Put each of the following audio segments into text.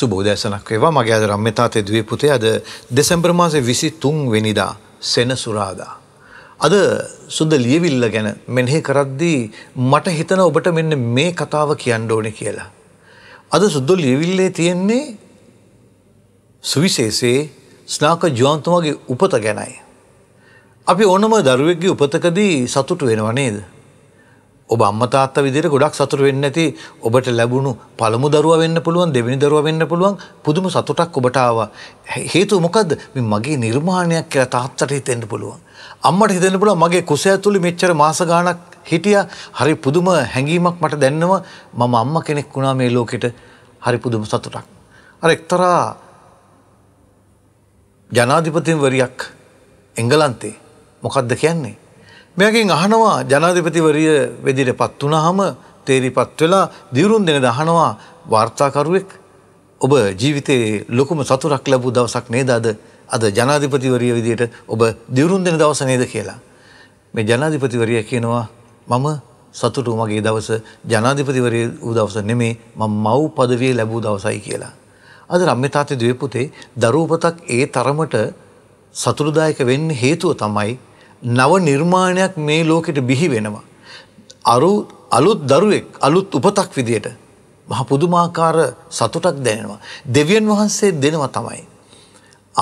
සුබෝදැසනක් වේවා මගේ අද රම්මතා තෙදුවේ පුතේ අද දෙසැම්බර් මාසේ විසි තුන් වෙනිදා සෙන සුරාදා. අද සුද්ද ලියවිල්ල ගැන මෙනෙහි කරද්දී මට හිතන ඔබට මෙන්න මේ කතාව කියන්න ඕනි කියලා. අද සුද්ද ලියවිල්ලේ තියෙන්නේ සුවිශේෂයේ ස්නාක ජුවන්තුමාගේ උපත ගැනයි. අපි ඕනම දරුවෙක්ගේ උපතකදී සතුටු වෙනව නේද. ඔබ අම්මතාත්ත විදිර ගොඩක් සතුර වෙන්න ඇති ඔබට ලැබුණු පළමු දරුව වෙන්න පුළුවන් දෙවිනි දරුව වෙන්න පුළුවන් පුදුම සතුටක් ඔබටාව හේතු මොකද මගේ නිර්මාණයක් කියලා තාත්තට හිතෙන්ට පුළුවන්. අම්මට හිතෙන්න්න පුළුව මගේ කුස ඇතුළි මෙච්චර මාසගානක් හිටිය හරි පුදුම හැඟීමක් මට දැන්නව මම අම්ම කෙනෙක් වුණා මේ ලෝකෙට හරි පුදුම සතුටක්. අර එක්තරා ජනාධිපතින්වරයක් එංගලන්තේ මොකක්ද කියන්නේ මෙයාගෙන් අහනවා ජනාධිපතිවරිය වෙදිරපත් වුණාම තේරිපත් වෙලා දිවුරුන් දෙන දහනවා වාර්තාකරුවෙක් ඔබ ජීවිතයේ ලොකුම සතුරක් ලැබූ දවසක් නේද අද අද ජනාධිපතිවරිය විදියට ඔබ දිවුරුන් දෙන දවස නේද කියලා මේ ජනාධිපතිවරිය කියනවා මම සතුටු මගේ දවස ජනාධිපතිවරිය වූ දවස නෙමේ මම මව් පදවිය ලැබූ දවසයි කියලා. අද රම්‍ය තාත්තේ දුවේ පුතේ දරුවපතක් ඒ තරමට සතුටුදායක වෙන්න හේතුව තමයි නව නිර්මාණයක් මේ ලෝකෙට බිහි වෙනවා. අරු අලුත් දරුවෙක් අලුත් උපතක් විදියට මහ පුදුමාකාර සතුටක් දැනෙනවා. දෙවියන් වහන්සේ දෙනවා තමයි.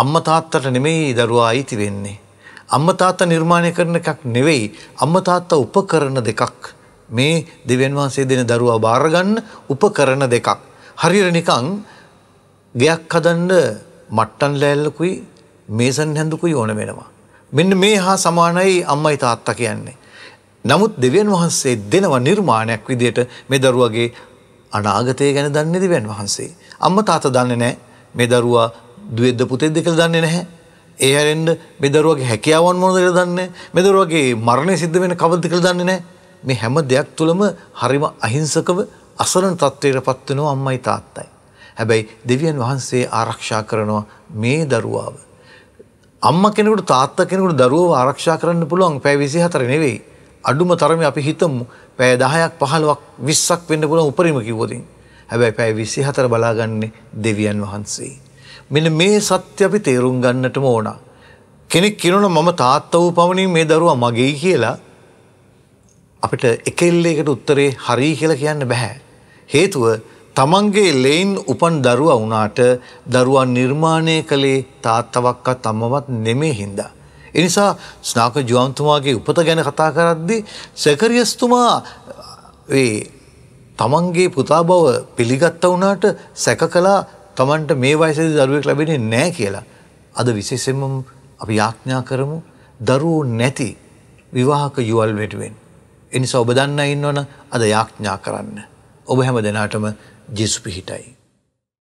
අම්ම තාත්තට නෙමෙයි දරුවා අයිති වෙන්නේ. අම්ම තාත්තා නිර්මාණය කරන එකක් නෙවෙයි අම්ම තාත්තා උපකරණ දෙකක්. මේ දෙවියන් වහන්සේ දෙන දරුවා බාරගන්න උපකරණ දෙකක්. හරියට නිකන් ගෙයක් හදන්න මට්ටන් ලෑල්ලකුයි මේසන් හැඳුකුයි ඕන වෙනවා. මෙන්න මේ හා සමානයි අම්මයි තාත්තා කියන්නේ. නමුත් දෙවියන් වහන්සේ දෙනව නිර්මාණයක් විදියට මේ දරුවගේ අනාගතය ගැන දන්නේ දෙවියන් වහන්සේ. අම්මා තාත්තා දන්නේ නැහැ මේ දරුවා දුවේද්ද පුතේද්ද කියලා දන්නේ නැහැ. ඒ හැරෙන්න මේ දරුවගේ හැකියාවන් මොනවද කියලා දන්නේ නැහැ. මේ දරුවගේ මරණය සිද්ධ වෙන කවද්ද කියලා දන්නේ නැහැ. මේ හැම දෙයක් තුළම හරිම අහිංසකව අසරණ තත්ත්වයකටපත් වෙනවා අම්මයි තාත්තයි. හැබැයි දෙවියන් වහන්සේ ආරක්ෂා කරනවා මේ දරුවාව. අම්ම කෙනෙකුට තාත්ත කෙනෙකුට දරුවව ආරක්ෂා කරන්න පුළුවන් පැය 24 නෙවෙයි. අඩුම තරමේ අපි හිතමු පැය 10ක් 15ක් 20ක් වෙන්න පුළුවන් උපරිම කිව්වොතින්. හැබැයි පැය 24 බලාගන්නේ දෙවියන් වහන්සේ. මෙන්න මේ සත්‍ය අපි තේරුම් ගන්නටම ඕන. කෙනෙක් කියනවා මම තාත්තා වූ පමණින් මේ දරුවා මගේයි කියලා අපිට එකෙල්ලේකට උත්තරේ හරි කියලා කියන්න බෑ. හේතුව තමන්ගේ ලෙයින් උපන් දරුවා වුණාට දරුවා නිර්මාණය කළේ තාත්තවක්වත් අම්මවත් නෙමේ හින්දා. එනිසා ස්නාක ජුවන්තුමාගේ උපත ගැන කතා කරද්දි සැකරියස්තුමා තමන්ගේ පුතා බව පිළිගත්ත වුණාට සැක කලා තමන්ට මේ වයිසදි දරුවෙක් ලැබෙන නෑ කියලා. අද විශේසෙම අපි යාඥා කරමු දරුවෝ නැති විවාහක යුවල් වෙටුවෙන්. එනිසා ඔබ දන්න ඉන්නවන අද යාඥා කරන්න. ඔබ හැම දෙනාටම ජේසු පිහිටයි.